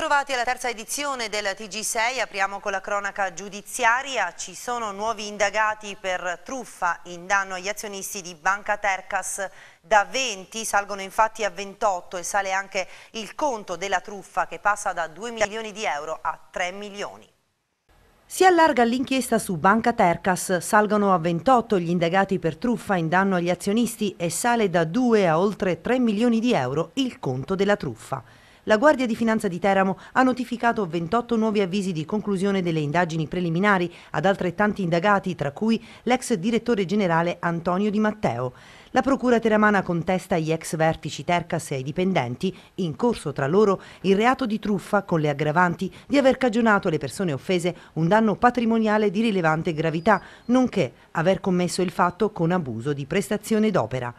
Bentrovati alla terza edizione della TG6, apriamo con la cronaca giudiziaria, ci sono nuovi indagati per truffa in danno agli azionisti di Banca Tercas da 20, salgono infatti a 28 e sale anche il conto della truffa che passa da 2 milioni di euro a 3 milioni. Si allarga l'inchiesta su Banca Tercas, salgono a 28 gli indagati per truffa in danno agli azionisti e sale da 2 a oltre 3 milioni di euro il conto della truffa la Guardia di Finanza di Teramo ha notificato 28 nuovi avvisi di conclusione delle indagini preliminari ad altrettanti indagati, tra cui l'ex direttore generale Antonio Di Matteo. La procura teramana contesta agli ex vertici Tercas e ai dipendenti, in corso tra loro, il reato di truffa con le aggravanti di aver cagionato alle persone offese un danno patrimoniale di rilevante gravità, nonché aver commesso il fatto con abuso di prestazione d'opera.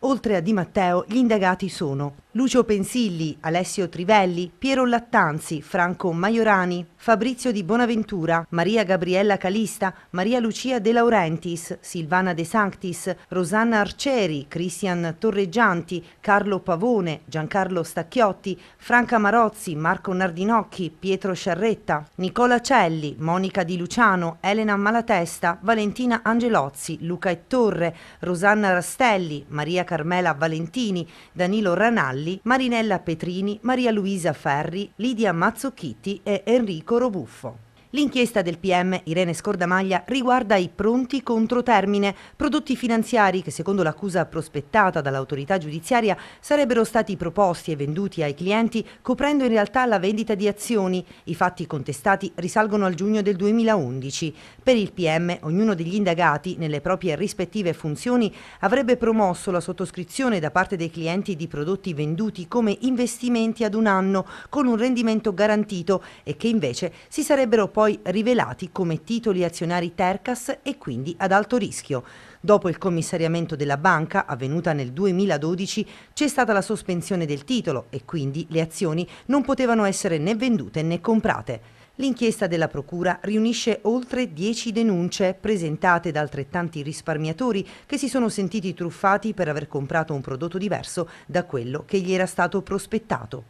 Oltre a Di Matteo, gli indagati sono Lucio Pensilli, Alessio Trivelli, Piero Lattanzi, Franco Maiorani, Fabrizio Di Bonaventura, Maria Gabriella Calista, Maria Lucia De Laurentiis, Silvana De Sanctis, Rosanna Arceri, Cristian Torreggianti, Carlo Pavone, Giancarlo Stacchiotti, Franca Marozzi, Marco Nardinocchi, Pietro Sciarretta, Nicola Celli, Monica Di Luciano, Elena Malatesta, Valentina Angelozzi, Luca Ettorre, Rosanna Rastelli, Maria Carmela Valentini, Danilo Ranalli, Galli, Marinella Petrini, Maria Luisa Ferri, Lidia Mazzocchitti e Enrico Robuffo. L'inchiesta del PM Irene Scordamaglia riguarda i pronti contro termine, prodotti finanziari che secondo l'accusa prospettata dall'autorità giudiziaria sarebbero stati proposti e venduti ai clienti coprendo in realtà la vendita di azioni. I fatti contestati risalgono al giugno del 2011. Per il PM ognuno degli indagati, nelle proprie rispettive funzioni, avrebbe promosso la sottoscrizione da parte dei clienti di prodotti venduti come investimenti ad un anno con un rendimento garantito e che invece si sarebbero poi poi rivelati come titoli azionari Tercas e quindi ad alto rischio. Dopo il commissariamento della banca, avvenuta nel 2012, c'è stata la sospensione del titolo e quindi le azioni non potevano essere né vendute né comprate. L'inchiesta della Procura riunisce oltre 10 denunce presentate da altrettanti risparmiatori che si sono sentiti truffati per aver comprato un prodotto diverso da quello che gli era stato prospettato.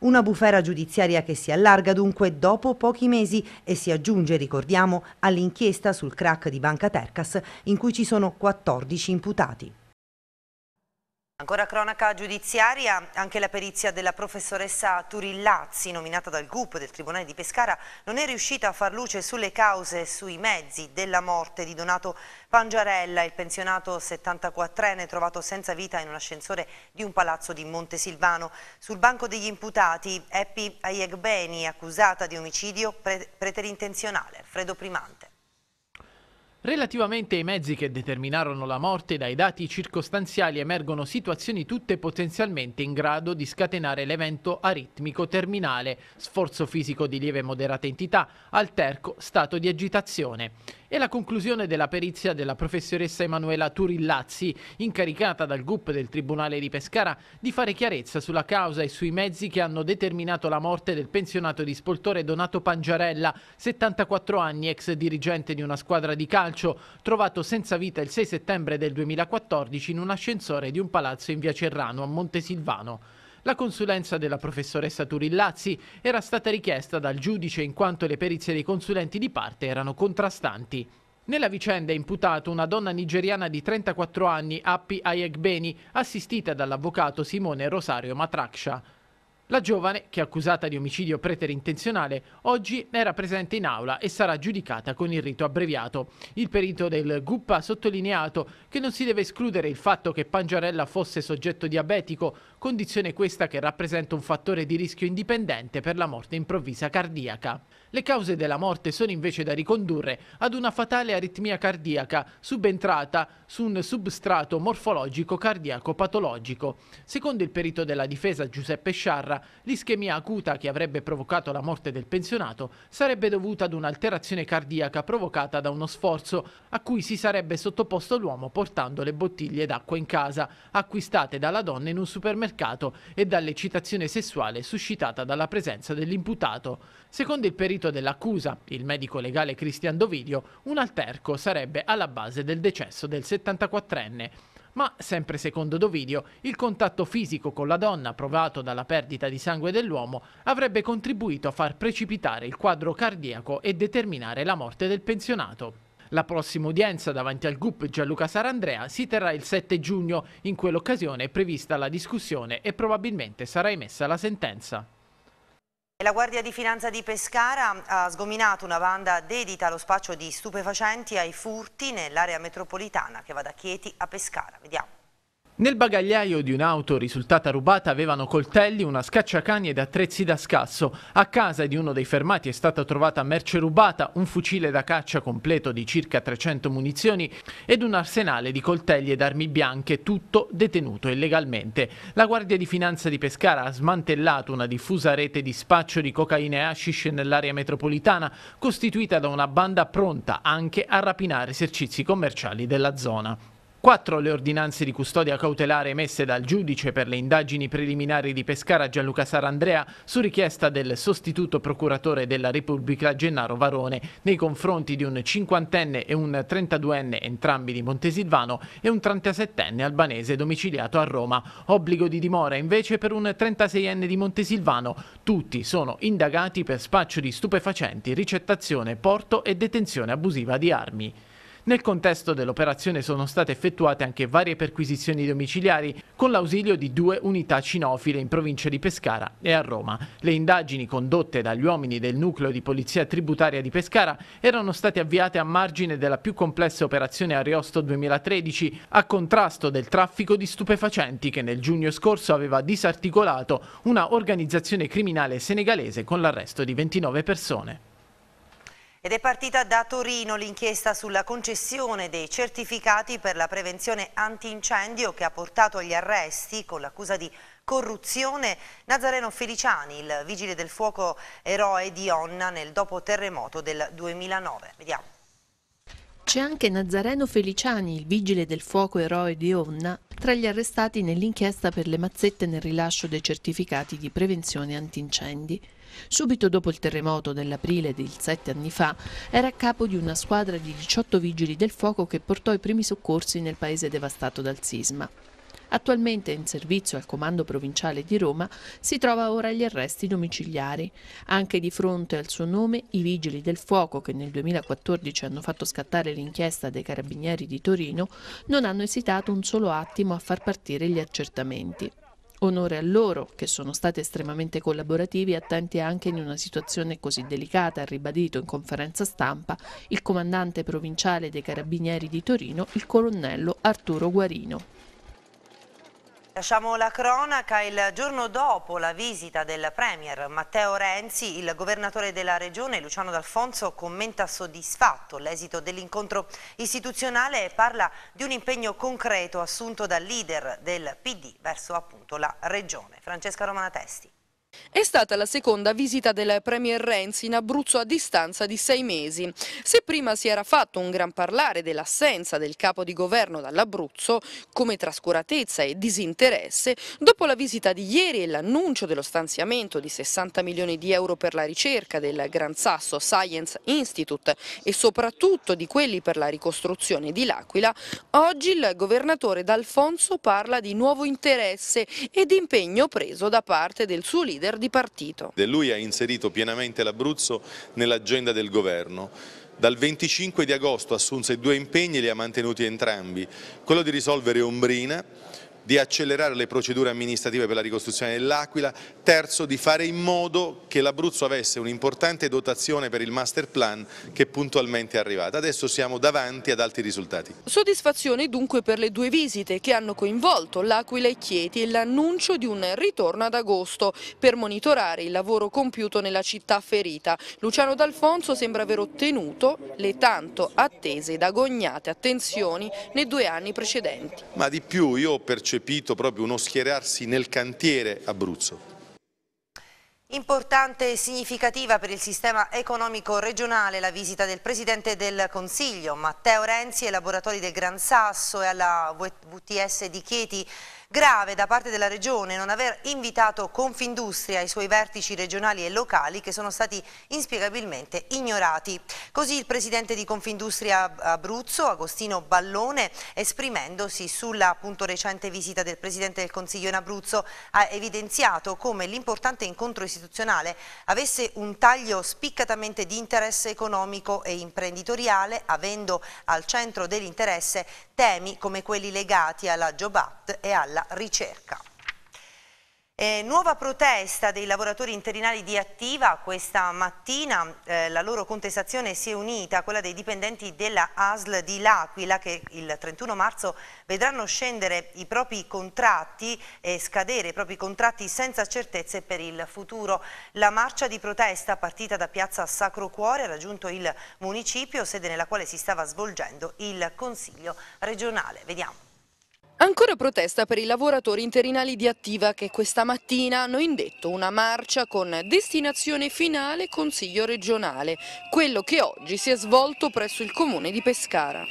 Una bufera giudiziaria che si allarga dunque dopo pochi mesi e si aggiunge, ricordiamo, all'inchiesta sul crack di Banca Tercas in cui ci sono 14 imputati. Ancora cronaca giudiziaria, anche la perizia della professoressa Turillazzi, nominata dal GUP del Tribunale di Pescara, non è riuscita a far luce sulle cause e sui mezzi della morte di Donato Pangiarella, il pensionato 74enne trovato senza vita in un ascensore di un palazzo di Montesilvano. Sul banco degli imputati, Eppi Aiegbeni, accusata di omicidio preterintenzionale, Alfredo Primante. Relativamente ai mezzi che determinarono la morte, dai dati circostanziali emergono situazioni tutte potenzialmente in grado di scatenare l'evento aritmico terminale, sforzo fisico di lieve e moderata entità, alterco stato di agitazione e la conclusione della perizia della professoressa Emanuela Turillazzi, incaricata dal GUP del Tribunale di Pescara di fare chiarezza sulla causa e sui mezzi che hanno determinato la morte del pensionato di Spoltore Donato Pangiarella, 74 anni, ex dirigente di una squadra di calcio, trovato senza vita il 6 settembre del 2014 in un ascensore di un palazzo in via Cerrano a Montesilvano. La consulenza della professoressa Turillazzi era stata richiesta dal giudice in quanto le perizie dei consulenti di parte erano contrastanti. Nella vicenda è imputata una donna nigeriana di 34 anni, Appi Ayegbeni, assistita dall'avvocato Simone Rosario Matraksha. La giovane, che è accusata di omicidio preterintenzionale, oggi era presente in aula e sarà giudicata con il rito abbreviato. Il perito del GUP ha sottolineato che non si deve escludere il fatto che Pangiarella fosse soggetto diabetico, condizione questa che rappresenta un fattore di rischio indipendente per la morte improvvisa cardiaca. Le cause della morte sono invece da ricondurre ad una fatale aritmia cardiaca subentrata su un substrato morfologico cardiaco patologico. Secondo il perito della difesa Giuseppe Sciarra, l'ischemia acuta che avrebbe provocato la morte del pensionato sarebbe dovuta ad un'alterazione cardiaca provocata da uno sforzo a cui si sarebbe sottoposto l'uomo portando le bottiglie d'acqua in casa, acquistate dalla donna in un supermercato e dall'eccitazione sessuale suscitata dalla presenza dell'imputato. Secondo il perito marito dell'accusa, il medico legale Cristian Dovidio, un alterco sarebbe alla base del decesso del 74enne. Ma, sempre secondo Dovidio, il contatto fisico con la donna provato dalla perdita di sangue dell'uomo avrebbe contribuito a far precipitare il quadro cardiaco e determinare la morte del pensionato. La prossima udienza davanti al GUP Gianluca Sarandrea si terrà il 7 giugno, in quell'occasione è prevista la discussione e probabilmente sarà emessa la sentenza. La Guardia di Finanza di Pescara ha sgominato una banda dedita allo spaccio di stupefacenti ai furti nell'area metropolitana che va da Chieti a Pescara. Vediamo. Nel bagagliaio di un'auto risultata rubata avevano coltelli, una scacciacani ed attrezzi da scasso. A casa di uno dei fermati è stata trovata merce rubata, un fucile da caccia completo di circa 300 munizioni ed un arsenale di coltelli ed armi bianche, tutto detenuto illegalmente. La Guardia di Finanza di Pescara ha smantellato una diffusa rete di spaccio di cocaina e hashish nell'area metropolitana, costituita da una banda pronta anche a rapinare esercizi commerciali della zona. Quattro le ordinanze di custodia cautelare emesse dal giudice per le indagini preliminari di Pescara Gianluca Sarandrea su richiesta del sostituto procuratore della Repubblica Gennaro Varone nei confronti di un cinquantenne e un 32enne entrambi di Montesilvano e un 37enne albanese domiciliato a Roma. Obbligo di dimora invece per un 36enne di Montesilvano. Tutti sono indagati per spaccio di stupefacenti, ricettazione, porto e detenzione abusiva di armi. Nel contesto dell'operazione sono state effettuate anche varie perquisizioni domiciliari con l'ausilio di due unità cinofile in provincia di Pescara e a Roma. Le indagini condotte dagli uomini del nucleo di polizia tributaria di Pescara erano state avviate a margine della più complessa operazione Ariosto 2013 a contrasto del traffico di stupefacenti che nel giugno scorso aveva disarticolato una organizzazione criminale senegalese con l'arresto di 29 persone. Ed è partita da Torino l'inchiesta sulla concessione dei certificati per la prevenzione antincendio che ha portato agli arresti con l'accusa di corruzione Nazareno Feliciani, il vigile del fuoco eroe di Onna nel dopo terremoto del 2009. Vediamo. C'è anche Nazareno Feliciani, il vigile del fuoco eroe di Onna, tra gli arrestati nell'inchiesta per le mazzette nel rilascio dei certificati di prevenzione antincendi. Subito dopo il terremoto dell'aprile di sette anni fa, era a capo di una squadra di 18 vigili del fuoco che portò i primi soccorsi nel paese devastato dal sisma. Attualmente in servizio al Comando Provinciale di Roma si trova ora agli arresti domiciliari. Anche di fronte al suo nome i Vigili del Fuoco, che nel 2014 hanno fatto scattare l'inchiesta dei Carabinieri di Torino, non hanno esitato un solo attimo a far partire gli accertamenti. Onore a loro, che sono stati estremamente collaborativi e attenti anche in una situazione così delicata, ha ribadito in conferenza stampa il comandante provinciale dei Carabinieri di Torino, il colonnello Arturo Guarino. Lasciamo la cronaca il giorno dopo la visita del Premier Matteo Renzi, il governatore della regione Luciano D'Alfonso commenta soddisfatto l'esito dell'incontro istituzionale e parla di un impegno concreto assunto dal leader del PD verso appunto la regione. Francesca Romanatesti. È stata la seconda visita del Premier Renzi in Abruzzo a distanza di sei mesi. Se prima si era fatto un gran parlare dell'assenza del capo di governo dall'Abruzzo, come trascuratezza e disinteresse, dopo la visita di ieri e l'annuncio dello stanziamento di 60 milioni di euro per la ricerca del Gran Sasso Science Institute e soprattutto di quelli per la ricostruzione di L'Aquila, oggi il governatore D'Alfonso parla di nuovo interesse ed impegno preso da parte del suo leader leader di partito. Lui ha inserito pienamente l'Abruzzo nell'agenda del governo. Dal 25 di agosto assunse due impegni e li ha mantenuti entrambi, quello di risolvere Ombrina di accelerare le procedure amministrative per la ricostruzione dell'Aquila, terzo di fare in modo che l'Abruzzo avesse un'importante dotazione per il master plan che puntualmente è arrivata. Adesso siamo davanti ad altri risultati. Soddisfazione dunque per le due visite che hanno coinvolto l'Aquila e Chieti e l'annuncio di un ritorno ad agosto per monitorare il lavoro compiuto nella città ferita. Luciano D'Alfonso sembra aver ottenuto le tanto attese ed agognate attenzioni nei due anni precedenti. Ma di più io ho percepito concepito proprio uno schierarsi nel cantiere Abruzzo. Importante e significativa per il sistema economico regionale la visita del Presidente del Consiglio Matteo Renzi ai laboratori del Gran Sasso e alla VTS di Chieti Grave da parte della Regione non aver invitato Confindustria ai suoi vertici regionali e locali che sono stati inspiegabilmente ignorati. Così il presidente di Confindustria Abruzzo, Agostino Ballone, esprimendosi sulla appunto, recente visita del presidente del Consiglio in Abruzzo, ha evidenziato come l'importante incontro istituzionale avesse un taglio spiccatamente di interesse economico e imprenditoriale, avendo al centro dell'interesse temi come quelli legati alla Job e alla alla ricerca. Eh, nuova protesta dei lavoratori interinali di Attiva questa mattina, eh, la loro contestazione si è unita a quella dei dipendenti della ASL di L'Aquila che il 31 marzo vedranno scendere i propri contratti e scadere i propri contratti senza certezze per il futuro. La marcia di protesta partita da piazza Sacro Cuore ha raggiunto il municipio, sede nella quale si stava svolgendo il Consiglio regionale. Vediamo. Ancora protesta per i lavoratori interinali di Attiva che questa mattina hanno indetto una marcia con destinazione finale Consiglio regionale, quello che oggi si è svolto presso il comune di Pescara.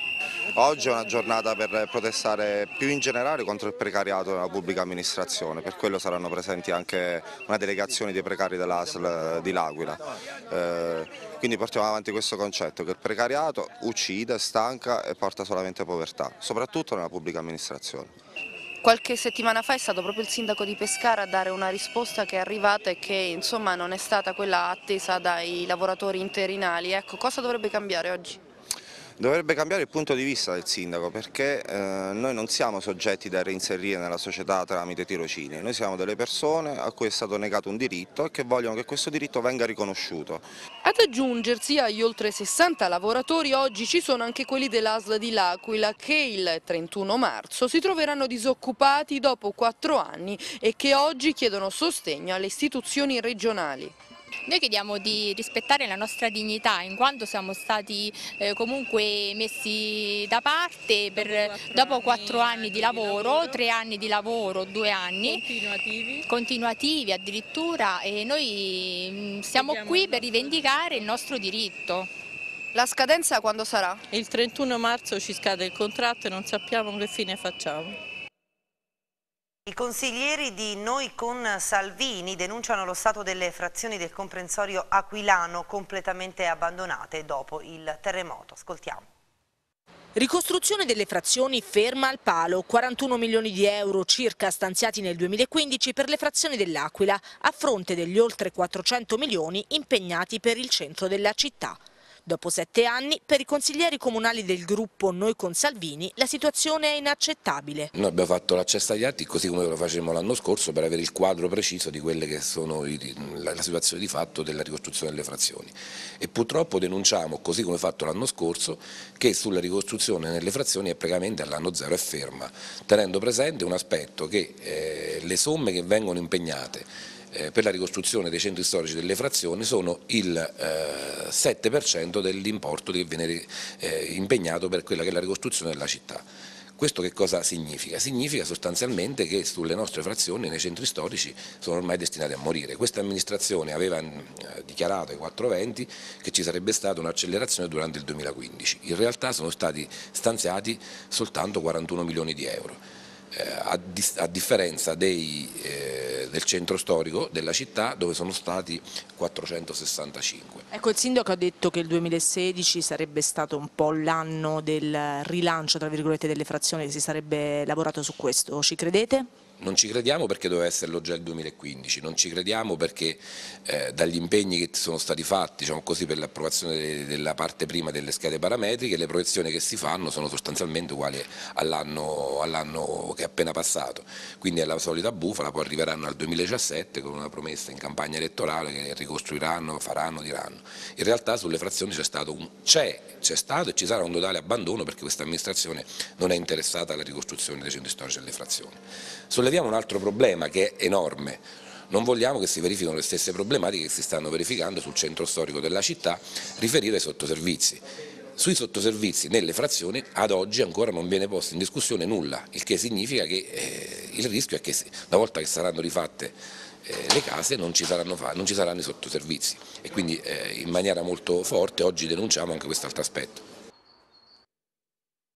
Oggi è una giornata per protestare più in generale contro il precariato della pubblica amministrazione, per quello saranno presenti anche una delegazione dei precari dell'ASL di L'Aquila. Eh, quindi portiamo avanti questo concetto che il precariato uccide, stanca e porta solamente povertà, soprattutto nella pubblica amministrazione. Qualche settimana fa è stato proprio il sindaco di Pescara a dare una risposta che è arrivata e che insomma non è stata quella attesa dai lavoratori interinali. Ecco, cosa dovrebbe cambiare oggi? Dovrebbe cambiare il punto di vista del sindaco perché eh, noi non siamo soggetti da reinserire nella società tramite tirocini, noi siamo delle persone a cui è stato negato un diritto e che vogliono che questo diritto venga riconosciuto. Ad aggiungersi agli oltre 60 lavoratori oggi ci sono anche quelli dell'ASL di L'Aquila che il 31 marzo si troveranno disoccupati dopo 4 anni e che oggi chiedono sostegno alle istituzioni regionali. Noi chiediamo di rispettare la nostra dignità in quanto siamo stati eh, comunque messi da parte per, dopo quattro anni, anni, di lavoro, tre anni di lavoro, due anni continuativi, continuativi addirittura e noi mh, mm, siamo Chiediamo qui per rivendicare il nostro diritto. La scadenza quando sarà? Il 31 marzo ci scade il contratto e non sappiamo che fine facciamo. I consiglieri di Noi con Salvini denunciano lo stato delle frazioni del comprensorio aquilano completamente abbandonate dopo il terremoto. Ascoltiamo. Ricostruzione delle frazioni ferma al palo, 41 milioni di euro circa stanziati nel 2015 per le frazioni dell'Aquila, a fronte degli oltre 400 milioni impegnati per il centro della città. Dopo sette anni, per i consiglieri comunali del gruppo Noi con Salvini, la situazione è inaccettabile. Noi abbiamo fatto l'accesso agli atti così come lo facemmo l'anno scorso per avere il quadro preciso di quelle che sono la, la situazione di fatto della ricostruzione delle frazioni e purtroppo denunciamo, così come fatto l'anno scorso, che sulla ricostruzione nelle frazioni è praticamente all'anno zero e ferma, tenendo presente un aspetto che eh, le somme che vengono impegnate eh, per la ricostruzione dei centri storici delle frazioni sono il 7% eh, dell'importo che viene eh, impegnato per quella che è la ricostruzione della città. Questo che cosa significa? Significa sostanzialmente che sulle nostre frazioni, nei centri storici, sono ormai destinate a morire. Questa amministrazione aveva mm, dichiarato ai 420 che ci sarebbe stata un'accelerazione durante il 2015. In realtà sono stati stanziati soltanto 41 milioni di euro. Eh, a, a, differenza dei, eh, del centro storico della città dove sono stati 465. Ecco, il sindaco ha detto che il 2016 sarebbe stato un po' l'anno del rilancio delle frazioni, si sarebbe lavorato su questo, ci credete? Non ci crediamo perché doveva esserlo già il 2015, non ci crediamo perché eh, dagli impegni che sono stati fatti diciamo così, per l'approvazione de della parte prima delle schede parametriche, le proiezioni che si fanno sono sostanzialmente uguali all'anno all che è appena passato. Quindi è la solita bufala, poi arriveranno al 2017 con una promessa in campagna elettorale che ricostruiranno, faranno, diranno. In realtà sulle frazioni c'è stato, stato, e ci sarà un totale abbandono perché questa amministrazione non è interessata alla ricostruzione dei centri storici delle frazioni. Sulle solleviamo un altro problema che è enorme, non vogliamo che si verifichino le stesse problematiche che si stanno verificando sul centro storico della città riferite ai sottoservizi. Sui sottoservizi nelle frazioni ad oggi ancora non viene posto in discussione nulla, il che significa che eh, il rischio è che una volta che saranno rifatte eh, le case non ci, non ci, saranno i sottoservizi e quindi eh, in maniera molto forte oggi denunciamo anche quest'altro aspetto.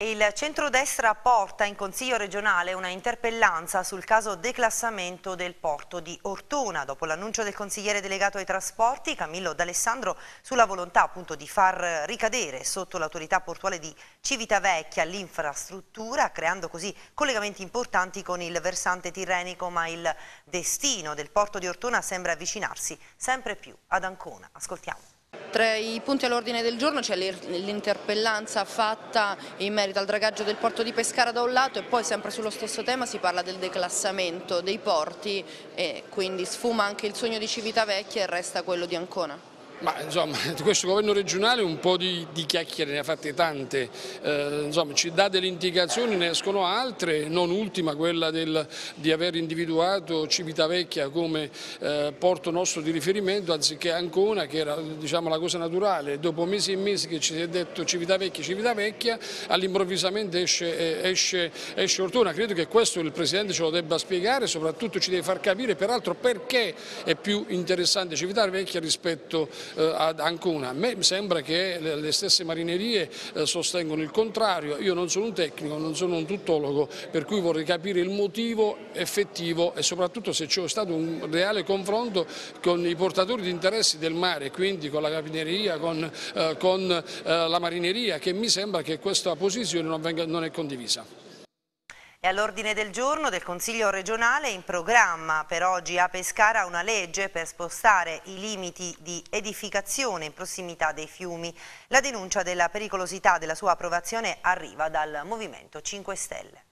Il centrodestra porta in Consiglio regionale una interpellanza sul caso declassamento del porto di Ortona dopo l'annuncio del consigliere delegato ai trasporti Camillo D'Alessandro sulla volontà appunto di far ricadere sotto l'autorità portuale di Civitavecchia l'infrastruttura creando così collegamenti importanti con il versante tirrenico ma il destino del porto di Ortona sembra avvicinarsi sempre più ad Ancona. Ascoltiamo. Tra i punti all'ordine del giorno c'è l'interpellanza fatta in merito al dragaggio del porto di Pescara da un lato e poi sempre sullo stesso tema si parla del declassamento dei porti e quindi sfuma anche il sogno di Civitavecchia e resta quello di Ancona. Ma insomma, questo governo regionale un po' di, di chiacchiere ne ha fatte tante, eh, insomma, ci dà delle indicazioni, ne escono altre, non ultima quella del, di aver individuato Civitavecchia come eh, porto nostro di riferimento anziché Ancona che era diciamo, la cosa naturale, dopo mesi e mesi che ci si è detto Civitavecchia, Civitavecchia, all'improvvisamente esce, eh, esce, esce, Ortona, credo che questo il Presidente ce lo debba spiegare, soprattutto ci deve far capire peraltro perché è più interessante Civitavecchia rispetto a eh, ad Ancona. A me sembra che le stesse marinerie eh, sostengono il contrario, io non sono un tecnico, non sono un tuttologo, per cui vorrei capire il motivo effettivo e soprattutto se c'è stato un reale confronto con i portatori di interessi del mare, quindi con la capineria, con, eh, con eh, la marineria, che mi sembra che questa posizione non, venga, non è condivisa. È all'ordine del giorno del Consiglio regionale in programma per oggi a Pescara una legge per spostare i limiti di edificazione in prossimità dei fiumi. La denuncia della pericolosità della sua approvazione arriva dal Movimento 5 Stelle.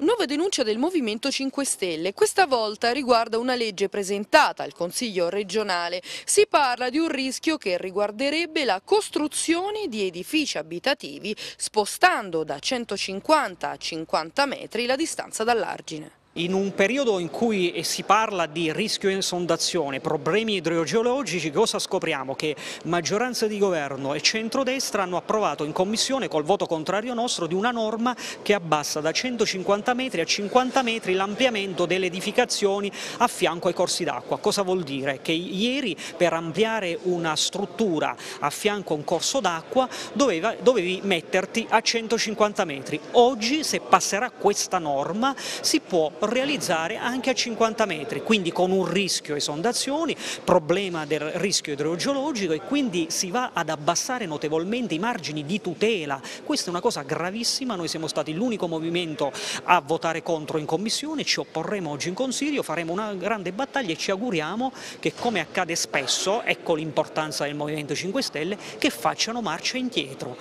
Nuova denuncia del Movimento 5 Stelle, questa volta riguarda una legge presentata al Consiglio regionale. Si parla di un rischio che riguarderebbe la costruzione di edifici abitativi spostando da 150 a 50 metri la distanza dall'argine. In un periodo in cui eh, si parla di rischio insondazione, problemi idrogeologici, cosa scopriamo? Che maggioranza di governo e centrodestra hanno approvato in commissione col voto contrario nostro di una norma che abbassa da 150 metri a 50 metri l'ampliamento delle edificazioni a fianco ai corsi d'acqua. Cosa vuol dire? Che ieri per ampliare una struttura a fianco a un corso d'acqua dovevi metterti a 150 metri. Oggi se passerà questa norma si può realizzare anche a 50 metri, quindi con un rischio esondazioni, problema del rischio idrogeologico e quindi si va ad abbassare notevolmente i margini di tutela. Questa è una cosa gravissima, noi siamo stati l'unico movimento a votare contro in Commissione, ci opporremo oggi in Consiglio, faremo una grande battaglia e ci auguriamo che come accade spesso, ecco l'importanza del Movimento 5 Stelle, che facciano marcia indietro.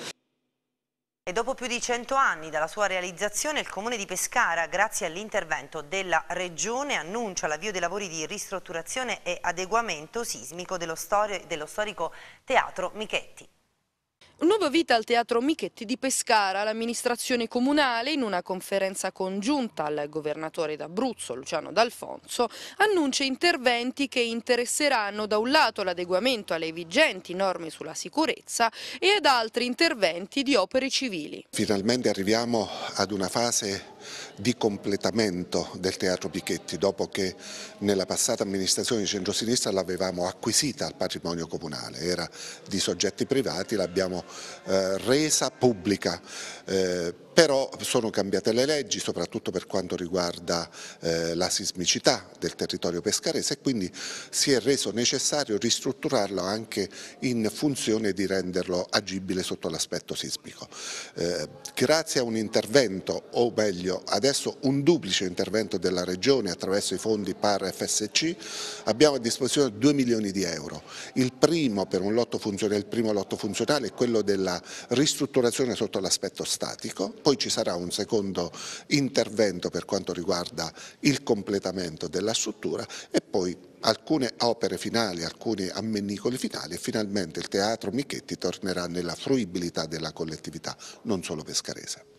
E dopo più di 100 anni dalla sua realizzazione, il Comune di Pescara, grazie all'intervento della Regione, annuncia l'avvio dei lavori di ristrutturazione e adeguamento sismico dello, storico Teatro Michetti. Nuova vita al Teatro Michetti di Pescara. L'amministrazione comunale, in una conferenza congiunta al governatore d'Abruzzo, Luciano D'Alfonso, annuncia interventi che interesseranno da un lato l'adeguamento alle vigenti norme sulla sicurezza e ad altri interventi di opere civili. Finalmente arriviamo ad una fase di completamento del Teatro Pichetti dopo che nella passata amministrazione di centrosinistra l'avevamo acquisita al patrimonio comunale, era di soggetti privati, l'abbiamo eh, resa pubblica. Eh, però sono cambiate le leggi soprattutto per quanto riguarda eh, la sismicità del territorio pescarese e quindi si è reso necessario ristrutturarlo anche in funzione di renderlo agibile sotto l'aspetto sismico. Eh, grazie a un intervento o meglio adesso un duplice intervento della Regione attraverso i fondi PAR FSC, abbiamo a disposizione 2 milioni di euro. Il primo per un lotto funzionale, il primo lotto funzionale è quello della ristrutturazione sotto l'aspetto statico, poi ci sarà un secondo intervento per quanto riguarda il completamento della struttura e poi alcune opere finali, alcuni ammennicoli finali e finalmente il Teatro Michetti tornerà nella fruibilità della collettività, non solo pescarese.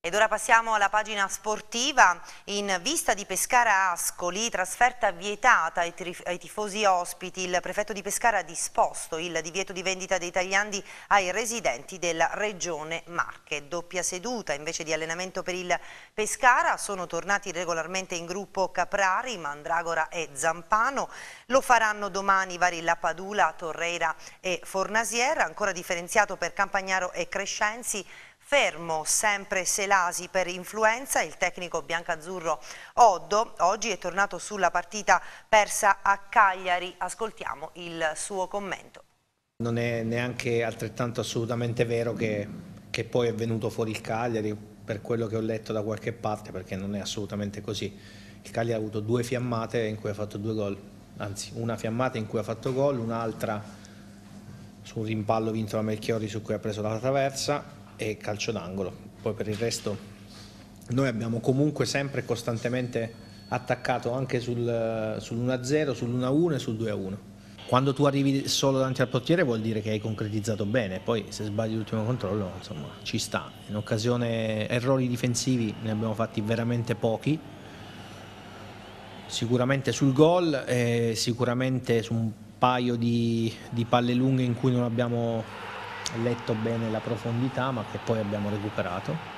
Ed ora passiamo alla pagina sportiva. In vista di Pescara Ascoli, trasferta vietata ai, ai, tifosi ospiti, il prefetto di Pescara ha disposto il divieto di vendita dei tagliandi ai residenti della regione Marche. Doppia seduta invece di allenamento per il Pescara. Sono tornati regolarmente in gruppo Caprari, Mandragora e Zampano. Lo faranno domani vari Lapadula, Torreira e Fornasiera. Ancora differenziato per Campagnaro e Crescenzi Fermo sempre Selasi per influenza, il tecnico biancazzurro Oddo oggi è tornato sulla partita persa a Cagliari. Ascoltiamo il suo commento. Non è neanche altrettanto assolutamente vero che, che poi è venuto fuori il Cagliari per quello che ho letto da qualche parte perché non è assolutamente così. Il Cagliari ha avuto due fiammate in cui ha fatto due gol, anzi una fiammata in cui ha fatto gol, un'altra su un rimpallo vinto da Melchiori su cui ha preso la traversa e calcio d'angolo. Poi per il resto noi abbiamo comunque sempre e costantemente attaccato anche sul, sull'1-0, sull'1-1 e sul 2-1. Quando tu arrivi solo davanti al portiere vuol dire che hai concretizzato bene, poi se sbagli l'ultimo controllo insomma ci sta. In occasione errori difensivi ne abbiamo fatti veramente pochi, sicuramente sul gol e sicuramente su un paio di, di palle lunghe in cui non abbiamo letto bene la profondità ma che poi abbiamo recuperato.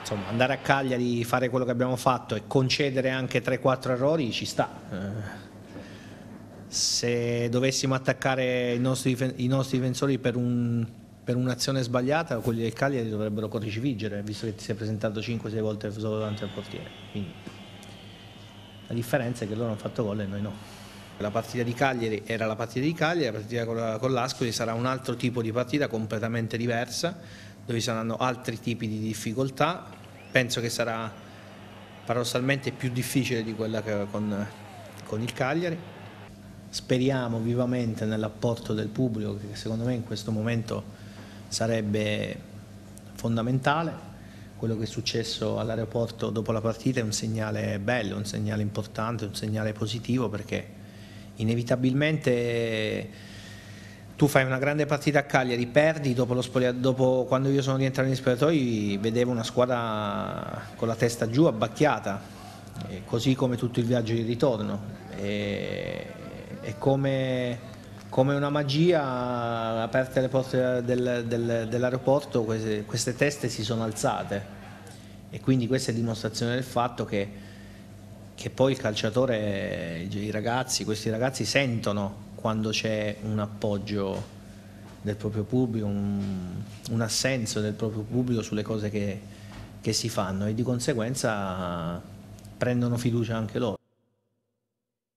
Insomma, andare a Cagliari, fare quello che abbiamo fatto e concedere anche 3-4 errori ci sta. Eh, se dovessimo attaccare i nostri, i nostri difensori per un per un'azione sbagliata quelli del Cagliari dovrebbero crocifiggere visto che ti sei presentato 5-6 volte solo davanti al portiere quindi la differenza è che loro hanno fatto gol e noi no la partita di Cagliari era la partita di Cagliari, la partita con l'Ascoli sarà un altro tipo di partita completamente diversa, dove ci saranno altri tipi di difficoltà. Penso che sarà paradossalmente più difficile di quella che con, con il Cagliari. Speriamo vivamente nell'apporto del pubblico, che secondo me in questo momento sarebbe fondamentale quello che è successo all'aeroporto dopo la partita è un segnale bello, un segnale importante, un segnale positivo perché inevitabilmente tu fai una grande partita a Cagliari, perdi dopo, spogliato, dopo quando io sono rientrato negli spogliatoi vedevo una squadra con la testa giù, abbacchiata, eh, così come tutto il viaggio di ritorno. E, e come, come, una magia, aperte le porte del, del, dell'aeroporto, queste, queste teste si sono alzate. E quindi questa è dimostrazione del fatto che che poi il calciatore, i ragazzi, questi ragazzi sentono quando c'è un appoggio del proprio pubblico, un, un, assenso del proprio pubblico sulle cose che, che si fanno e di conseguenza prendono fiducia anche loro.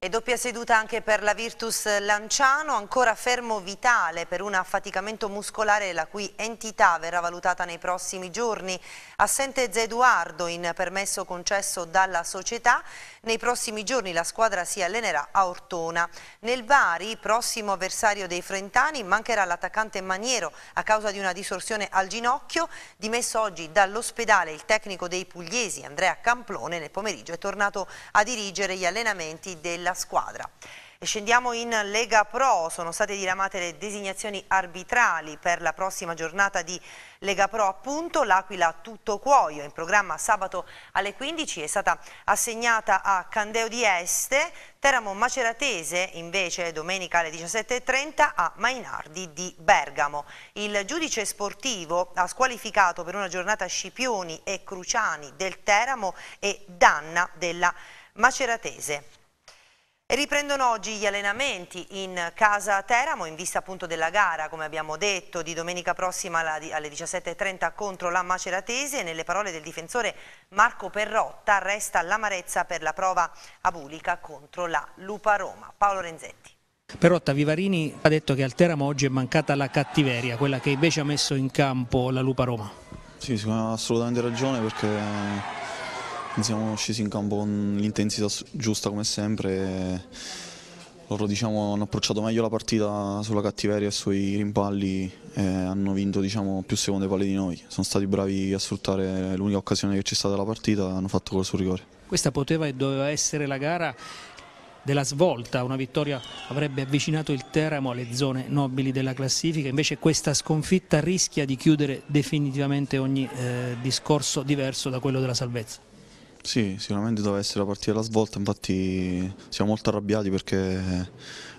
E doppia seduta anche per la Virtus Lanciano, ancora fermo vitale per un affaticamento muscolare la cui entità verrà valutata nei prossimi giorni. Assente Zeduardo in permesso concesso dalla società, nei prossimi giorni la squadra si allenerà a Ortona. Nel Bari, prossimo avversario dei Frentani, mancherà l'attaccante Maniero a causa di una distorsione al ginocchio. Dimesso oggi dall'ospedale il tecnico dei pugliesi Andrea Camplone, nel pomeriggio è tornato a dirigere gli allenamenti della la squadra. E scendiamo in Lega Pro, sono state diramate le designazioni arbitrali per la prossima giornata di Lega Pro appunto, l'Aquila tutto cuoio, in programma sabato alle 15 è stata assegnata a Candeo di Este, Teramo Maceratese invece domenica alle 17.30 a Mainardi di Bergamo. Il giudice sportivo ha squalificato per una giornata Scipioni e Cruciani del Teramo e Danna della Maceratese. Riprendono oggi gli allenamenti in casa Teramo in vista appunto della gara, come abbiamo detto, di domenica prossima alle 17.30 contro la Maceratese nelle parole del difensore Marco Perrotta resta l'amarezza per la prova abulica contro la Lupa Roma. Paolo Renzetti. Perotta Vivarini ha detto che al Teramo oggi è mancata la cattiveria, quella che invece ha messo in campo la Lupa Roma. Sì, sì, ha assolutamente ragione perché siamo scesi in campo con l'intensità giusta come sempre. Loro diciamo, hanno approcciato meglio la partita sulla cattiveria e sui rimpalli e hanno vinto diciamo, più seconde palle di noi. Sono stati bravi a sfruttare l'unica occasione che c'è stata la partita hanno fatto gol sul rigore. Questa poteva e doveva essere la gara della svolta, una vittoria avrebbe avvicinato il Teramo alle zone nobili della classifica, invece questa sconfitta rischia di chiudere definitivamente ogni eh, discorso diverso da quello della salvezza. Sì, sicuramente doveva essere la partita della svolta, infatti siamo molto arrabbiati perché è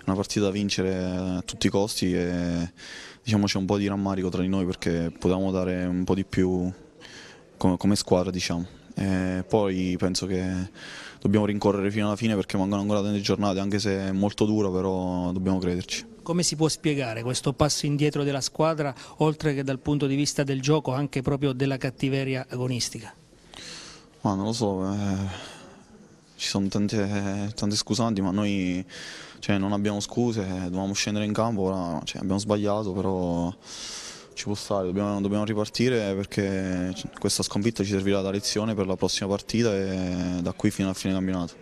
una partita da vincere a tutti i costi e diciamo c'è un po' di rammarico tra di noi perché potevamo dare un po' di più come, come squadra diciamo. E poi penso che dobbiamo rincorrere fino alla fine perché mancano ancora tante giornate, anche se è molto dura, però dobbiamo crederci. Come si può spiegare questo passo indietro della squadra, oltre che dal punto di vista del gioco, anche proprio della cattiveria agonistica? Ma non lo so, eh, ci sono tante, tante, scusanti, ma noi cioè, non abbiamo scuse, dovevamo scendere in campo, ora cioè, abbiamo sbagliato, però ci può stare, dobbiamo, dobbiamo, ripartire perché questa sconfitta ci servirà da lezione per la prossima partita e da qui fino alla fine campionato.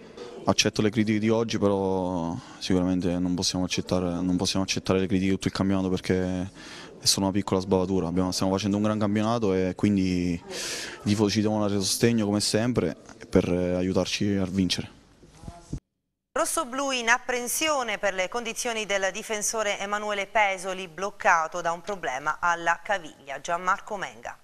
Accetto le critiche di oggi, però sicuramente non possiamo accettare, non possiamo accettare le critiche di tutto il campionato perché è solo una piccola sbavatura, Abbiamo, stiamo facendo un gran campionato e quindi i tifosi ci devono dare sostegno come sempre per eh, aiutarci a vincere. Rossoblu in apprensione per le condizioni del difensore Emanuele Pesoli bloccato da un problema alla caviglia. Gianmarco Menga.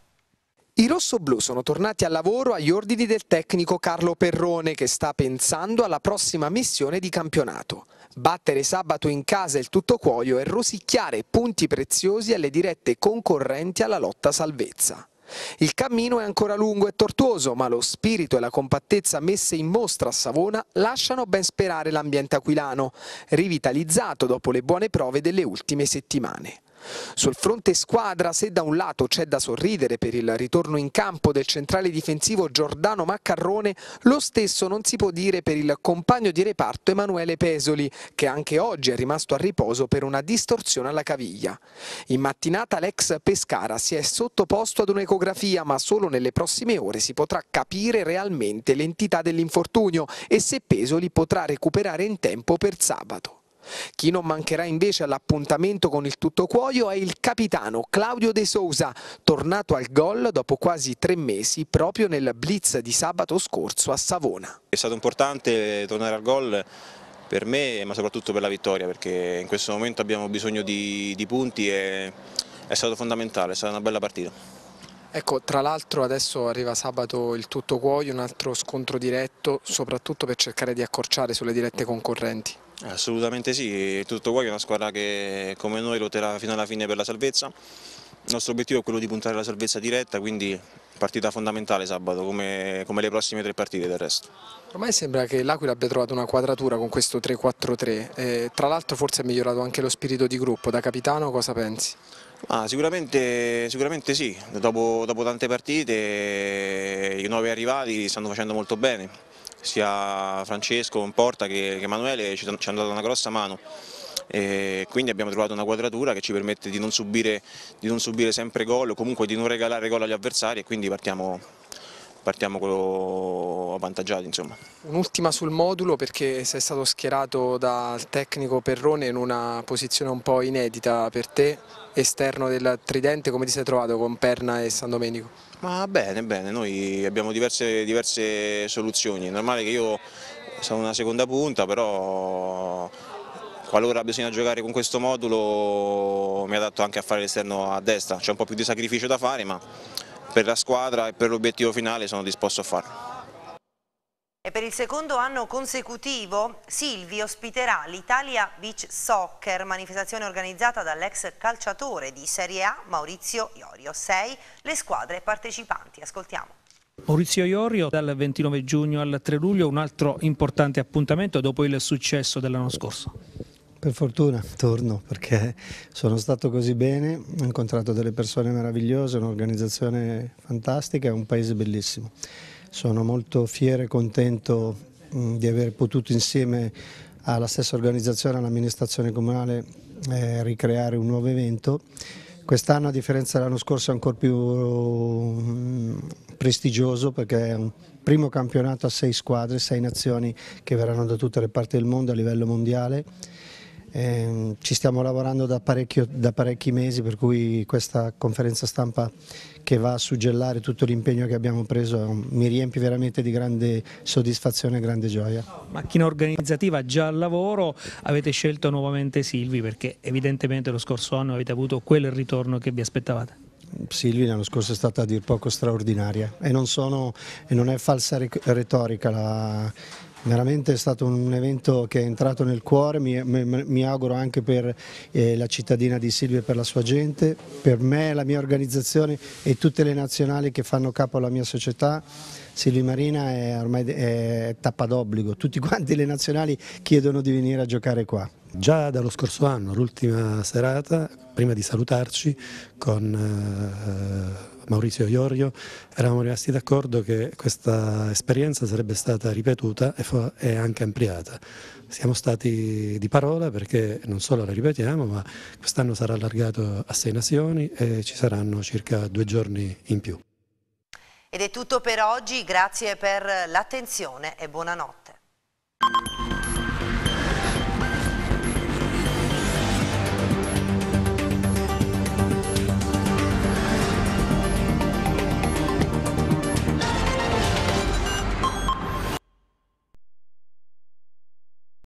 I rossoblù sono tornati al lavoro agli ordini del tecnico Carlo Perrone che sta pensando alla prossima missione di campionato. Battere sabato in casa il tutto cuoio e rosicchiare punti preziosi alle dirette concorrenti alla lotta salvezza. Il cammino è ancora lungo e tortuoso, ma lo spirito e la compattezza messe in mostra a Savona lasciano ben sperare l'ambiente aquilano, rivitalizzato dopo le buone prove delle ultime settimane. Sul fronte squadra, se da un lato c'è da sorridere per il ritorno in campo del centrale difensivo Giordano Maccarrone, lo stesso non si può dire per il compagno di reparto Emanuele Pesoli, che anche oggi è rimasto a riposo per una distorsione alla caviglia. In mattinata l'ex Pescara si è sottoposto ad un'ecografia, ma solo nelle prossime ore si potrà capire realmente l'entità dell'infortunio e se Pesoli potrà recuperare in tempo per sabato. Chi non mancherà invece all'appuntamento con il tutto cuoio è il capitano Claudio De Sousa, tornato al gol dopo quasi tre mesi proprio nel blitz di sabato scorso a Savona. È stato importante tornare al gol per me ma soprattutto per la vittoria perché in questo momento abbiamo bisogno di, di punti e è stato fondamentale, è stata una bella partita. Ecco, tra l'altro adesso arriva sabato il tutto cuoio, un altro scontro diretto, soprattutto per cercare di accorciare sulle dirette concorrenti. Eh, assolutamente sì, il tutto cuoio è una squadra che come noi lotterà fino alla fine per la salvezza. Il nostro obiettivo è quello di puntare alla salvezza diretta, quindi partita fondamentale sabato, come, come le prossime tre partite del resto. Ormai sembra che l'Aquila abbia trovato una quadratura con questo 3-4-3, eh, tra l'altro forse è migliorato anche lo spirito di gruppo, da capitano cosa pensi? Ah, sicuramente, sicuramente, sì, dopo, dopo, tante partite i nuovi arrivati stanno facendo molto bene, sia Francesco, Porta che, che Emanuele ci, ci, hanno dato una grossa mano e quindi abbiamo trovato una quadratura che ci permette di non subire, di non subire sempre gol o comunque di non regalare gol agli avversari e quindi partiamo, partiamo avvantaggiati. Insomma. Un'ultima sul modulo perché sei stato schierato dal tecnico Perrone in una posizione un po' inedita per te, esterno del Tridente, come ti sei trovato con Perna e San Domenico? Ma bene, bene, noi abbiamo diverse, diverse soluzioni, è normale che io sono una seconda punta, però qualora bisogna giocare con questo modulo mi adatto anche a fare l'esterno a destra, c'è un po' più di sacrificio da fare ma per la squadra e per l'obiettivo finale sono disposto a farlo. E per il secondo anno consecutivo Silvi ospiterà l'Italia Beach Soccer, manifestazione organizzata dall'ex calciatore di Serie A Maurizio Iorio. Sei le squadre partecipanti. Ascoltiamo. Maurizio Iorio dal 29 giugno al 3 luglio un altro importante appuntamento dopo il successo dell'anno scorso. Per fortuna torno perché sono stato così bene, ho incontrato delle persone meravigliose, un'organizzazione fantastica e un paese bellissimo. Sono molto fiero e contento di aver potuto insieme alla stessa organizzazione, all'amministrazione comunale, eh, ricreare un nuovo evento. Quest'anno a differenza dell'anno scorso è ancora più prestigioso perché è un primo campionato a sei squadre, sei nazioni che verranno da tutte le parti del mondo a livello mondiale eh, ci stiamo lavorando da, da, parecchi mesi per cui questa conferenza stampa che va a suggellare tutto l'impegno che abbiamo preso mi riempie veramente di grande soddisfazione e grande gioia. Macchina organizzativa già al lavoro, avete scelto nuovamente Silvi perché evidentemente lo scorso anno avete avuto quel ritorno che vi aspettavate. Silvi l'anno scorso è stata a dir poco straordinaria e non, sono, e non è falsa retorica la, Veramente è stato un evento che è entrato nel cuore, mi, mi, mi auguro anche per eh, la cittadina di Silvia e per la sua gente, per me, la mia organizzazione e tutte le nazionali che fanno capo alla mia società. Silvia Marina è ormai è tappa d'obbligo, tutti quanti le nazionali chiedono di venire a giocare qua. Già dallo scorso anno, l'ultima serata, prima di salutarci con... Eh, Maurizio Iorio, eravamo rimasti d'accordo che questa esperienza sarebbe stata ripetuta e, e anche ampliata. Siamo stati di parola perché non solo la ripetiamo, ma quest'anno sarà allargato a sei nazioni e ci saranno circa due giorni in più. Ed è tutto per oggi, grazie per l'attenzione e buonanotte.